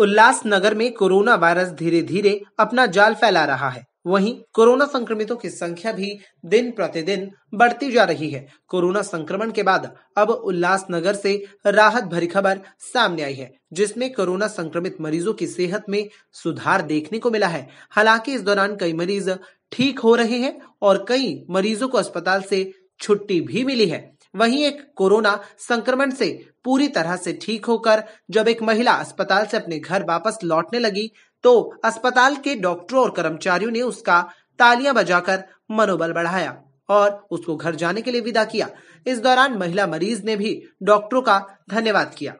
उल्लास नगर में corona virus धीरे धीरे अपना जाल फैला रहा है वहीं कोरोना संक्रमितों की संख्या भी दिन प्रतिदिन बढ़ती जा रही है कोरोना संक्रमण के बाद अब उल्लास नगर से राहत भरी खबर सामने आई है जिसमें कोरोना संक्रमित मरीजों की सेहत में सुधार देखने को मिला है हालांकि इस दौरान कई मरीज ठीक हो रहे हैं और कई मरीजों को अस्पताल से छुट्टी भी मिली है वहीं एक कोरोना संक्रमण से पूरी तरह से ठीक होकर जब एक महिला अस्पताल से अपने घर वापस लौटने लगी तो अस्पताल के डॉक्टरों और कर्मचारियों ने उसका तालियां बजाकर मनोबल बढ़ाया और उसको घर जाने के लिए विदा किया इस दौरान महिला मरीज ने भी डॉक्टरों का धन्यवाद किया